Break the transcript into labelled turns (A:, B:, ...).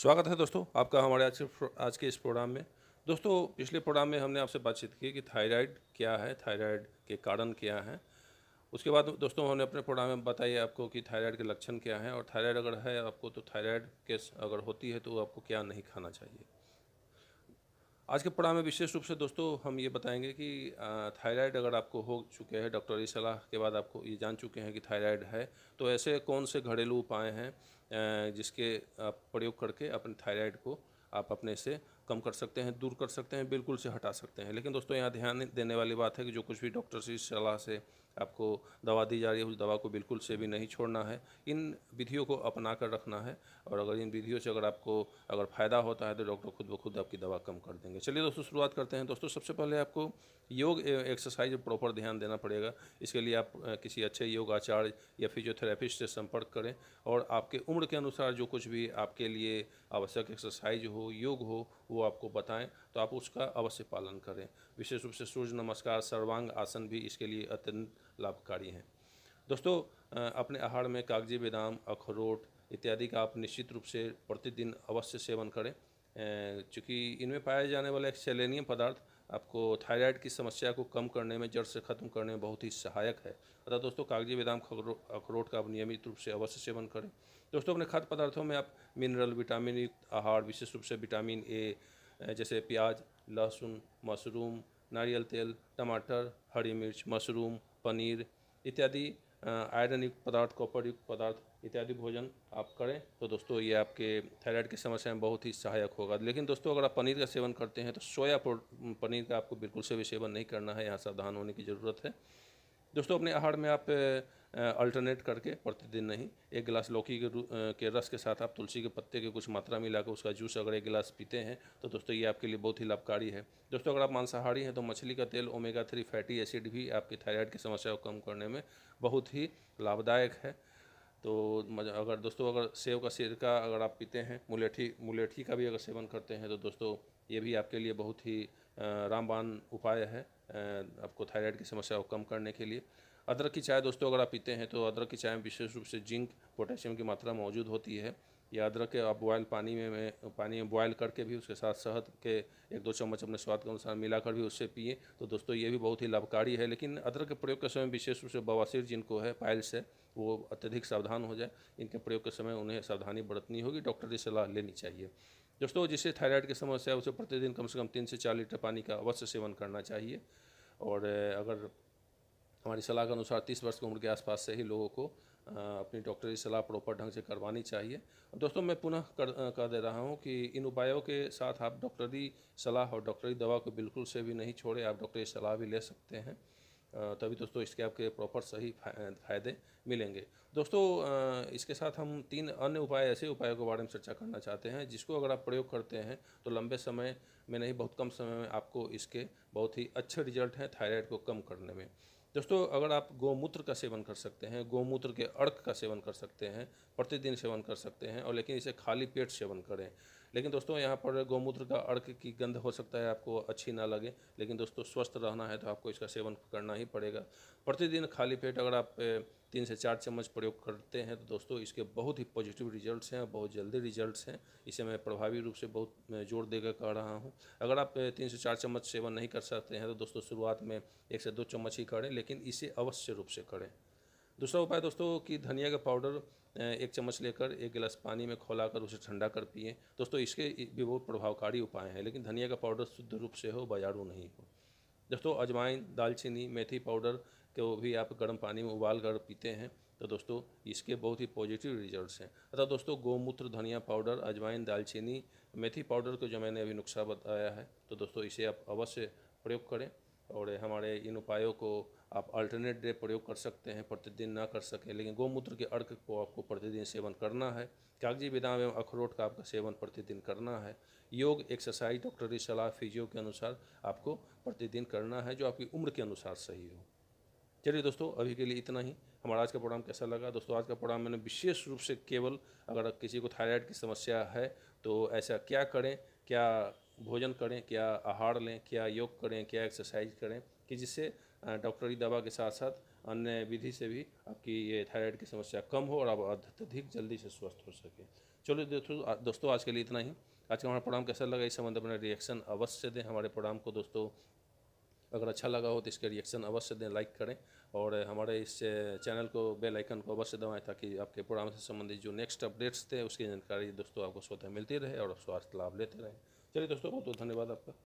A: स्वागत है दोस्तों आपका हमारे आज के आज के इस प्रोग्राम में दोस्तों पिछले प्रोग्राम में हमने आपसे बातचीत की कि थायराइड क्या है थायराइड के कारण क्या हैं उसके बाद दोस्तों हमने अपने प्रोग्राम में बताया आपको कि थायराइड के लक्षण क्या हैं और थायराइड अगर है आपको तो थायराइड के अगर होती है तो आपको क्या नहीं खाना चाहिए आज के प्रोग्राम में विशेष रूप से दोस्तों हम ये बताएंगे कि थायराइड अगर आपको हो चुके हैं डॉक्टरी सलाह के बाद आपको ये जान चुके हैं कि थायराइड है तो ऐसे कौन से घरेलू उपाय हैं जिसके आप प्रयोग करके अपने थायराइड को आप अपने से कम कर सकते हैं दूर कर सकते हैं बिल्कुल से हटा सकते हैं लेकिन दोस्तों यहाँ ध्यान देने वाली बात है कि जो कुछ भी डॉक्टर से सलाह से आपको दवा दी जा रही है उस दवा को बिल्कुल से भी नहीं छोड़ना है इन विधियों को अपना कर रखना है और अगर इन विधियों से अगर आपको अगर फ़ायदा होता है तो डॉक्टर खुद ब खुद आपकी दवा कम कर देंगे चलिए दोस्तों शुरुआत करते हैं दोस्तों सबसे पहले आपको योग एक्सरसाइज प्रॉपर ध्यान देना पड़ेगा इसके लिए आप किसी अच्छे योग आचार्य या फिजियोथेरेपिस्ट से संपर्क करें और आपके उम्र के अनुसार जो कुछ भी आपके लिए आवश्यक एक्सरसाइज हो योग हो वो आपको बताएं तो आप उसका अवश्य पालन करें विशेष रूप से सूर्य नमस्कार सर्वांग आसन भी इसके लिए अत्यंत लाभकारी हैं दोस्तों अपने आहार में कागजी बादाम अखरोट इत्यादि का आप निश्चित रूप से प्रतिदिन अवश्य सेवन करें चूँकि इनमें पाए जाने वाले एक सेलेनियम पदार्थ आपको थायराइड की समस्या को कम करने में जड़ से ख़त्म करने में बहुत ही सहायक है अतः दोस्तों कागजी बादाम अखरोट का आप नियमित रूप से अवश्य सेवन करें दोस्तों अपने खाद्य पदार्थों में आप मिनरल विटामिन युक्त आहार विशेष रूप से विटामिन ए जैसे प्याज लहसुन मशरूम नारियल तेल टमाटर हरी मिर्च मशरूम पनीर इत्यादि आयरन युक्त पदार्थ कॉपर युक्त पदार्थ इत्यादि भोजन आप करें तो दोस्तों ये आपके थायराइड की समस्या में बहुत ही सहायक होगा लेकिन दोस्तों अगर आप पनीर का सेवन करते हैं तो सोया पनीर का आपको बिल्कुल से भी सेवन नहीं करना है यहाँ सावधान होने की ज़रूरत है दोस्तों अपने आहार में आप अल्टरनेट करके प्रतिदिन नहीं एक गिलास लौकी के के रस के साथ आप तुलसी के पत्ते के कुछ मात्रा मिलाकर उसका जूस अगर एक गिलास पीते हैं तो दोस्तों ये आपके लिए बहुत ही लाभकारी है दोस्तों अगर आप मांसाहारी हैं तो मछली का तेल ओमेगा थ्री फैटी एसिड भी आपकी थायराइड की समस्या को कम करने में बहुत ही लाभदायक है तो अगर दोस्तों अगर सेव का सिरका अगर आप पीते हैं मुलेठी मुलेठी का भी अगर सेवन करते हैं तो दोस्तों ये भी आपके लिए बहुत ही रामबान उपाय है आपको थायराइड की समस्या को कम करने के लिए अदरक की चाय दोस्तों अगर आप पीते हैं तो अदरक की चाय में विशेष रूप से जिंक पोटेशियम की मात्रा मौजूद होती है या अदरक के आप बॉयल पानी में, में पानी में बॉयल करके भी उसके साथ शहद के एक दो चम्मच अपने स्वाद के अनुसार मिलाकर भी उससे पिए तो दोस्तों ये भी बहुत ही लाभकारी है लेकिन अदरक के प्रयोग के समय विशेष रूप से बवासीर जिनको है पायल्स है वो अत्यधिक सावधान हो जाए इनके प्रयोग के समय उन्हें सावधानी बरतनी होगी डॉक्टर की सलाह लेनी चाहिए दोस्तों जिसे थायराइड की समस्या है उसे प्रतिदिन कम से कम तीन से चार लीटर पानी का अवश्य सेवन करना चाहिए और अगर हमारी सलाह के अनुसार तीस वर्ष की उम्र के आसपास से ही लोगों को अपनी डॉक्टरी सलाह प्रॉपर ढंग से करवानी चाहिए दोस्तों मैं पुनः कर कह दे रहा हूँ कि इन उपायों के साथ आप डॉक्टरी सलाह और डॉक्टरी दवा को बिल्कुल से भी नहीं छोड़े आप डॉक्टरी सलाह भी ले सकते हैं तभी दोस्तों इसके आपके प्रॉपर सही फायदे मिलेंगे दोस्तों इसके साथ हम तीन अन्य उपाय ऐसे उपायों के बारे में चर्चा करना चाहते हैं जिसको अगर आप प्रयोग करते हैं तो लंबे समय में नहीं बहुत कम समय में आपको इसके बहुत ही अच्छे रिजल्ट हैं थायराइड को कम करने में दोस्तों अगर आप गौमूत्र का सेवन कर सकते हैं गौमूत्र के अर्क का सेवन कर सकते हैं प्रतिदिन सेवन कर सकते हैं और लेकिन इसे खाली पेट सेवन करें लेकिन दोस्तों यहाँ पर गौमूत्र का अर्क की गंध हो सकता है आपको अच्छी ना लगे लेकिन दोस्तों स्वस्थ रहना है तो आपको इसका सेवन करना ही पड़ेगा प्रतिदिन खाली पेट अगर आप तीन से चार चम्मच प्रयोग करते हैं तो दोस्तों इसके बहुत ही पॉजिटिव रिजल्ट्स हैं बहुत जल्दी रिजल्ट्स हैं इसे मैं प्रभावी रूप से बहुत जोर देकर कह रहा हूँ अगर आप तीन से चार चम्मच सेवन नहीं कर सकते हैं तो दोस्तों शुरुआत में एक से दो चम्मच ही करें लेकिन इसे अवश्य रूप से करें दूसरा उपाय दोस्तों कि धनिया का पाउडर एक चम्मच लेकर एक गिलास पानी में खोला कर उसे ठंडा कर पिए दोस्तों इसके भी बहुत प्रभावकारी उपाय हैं लेकिन धनिया का पाउडर शुद्ध रूप से हो बाजारू नहीं हो दोस्तों अजवाइन दालचीनी मेथी पाउडर तो भी आप गर्म पानी में उबाल कर पीते हैं तो दोस्तों इसके बहुत ही पॉजिटिव रिजल्ट्स हैं अतः दोस्तों गोमूत्र धनिया पाउडर अजवाइन दालचीनी मेथी पाउडर को जो मैंने अभी नुस्खा बताया है तो दोस्तों इसे आप अवश्य प्रयोग करें और हमारे इन उपायों को आप अल्टरनेट डे प्रयोग कर सकते हैं प्रतिदिन ना कर सकें लेकिन गौमूत्र के अर्घ को आपको प्रतिदिन सेवन करना है कागजी विदाम एवं अखरोट का आपका सेवन प्रतिदिन करना है योग एक्सरसाइज डॉक्टरी सलाह फिजियो के अनुसार आपको प्रतिदिन करना है जो आपकी उम्र के अनुसार सही हो चलिए दोस्तों अभी के लिए इतना ही हमारा आज का प्रोग्राम कैसा लगा दोस्तों आज का प्रोग्राम मैंने विशेष रूप से केवल अगर किसी को थायराइड की समस्या है तो ऐसा क्या करें क्या भोजन करें क्या आहार लें क्या योग करें क्या एक्सरसाइज करें कि जिससे डॉक्टरी दवा के साथ साथ अन्य विधि से भी आपकी ये थायराइड की समस्या कम हो और आप अत्यधिक जल्दी से स्वस्थ हो सके चलो दोस्तों दोस्तों आज के लिए इतना ही आज का हमारा प्रोग्राम कैसा लगा इस संबंध में रिएक्शन अवश्य दें हमारे प्रोग्राम को दोस्तों अगर अच्छा लगा हो तो इसके रिएक्शन अवश्य दें लाइक करें और हमारे इस चैनल को बेल आइकन को अवश्य दबाएं ताकि आपके प्रोग्राम से संबंधित जो नेक्स्ट अपडेट्स थे उसकी जानकारी दोस्तों आपको स्वतः मिलती रहे और स्वास्थ्य लाभ लेते रहें चलिए दोस्तों बहुत बहुत धन्यवाद आपका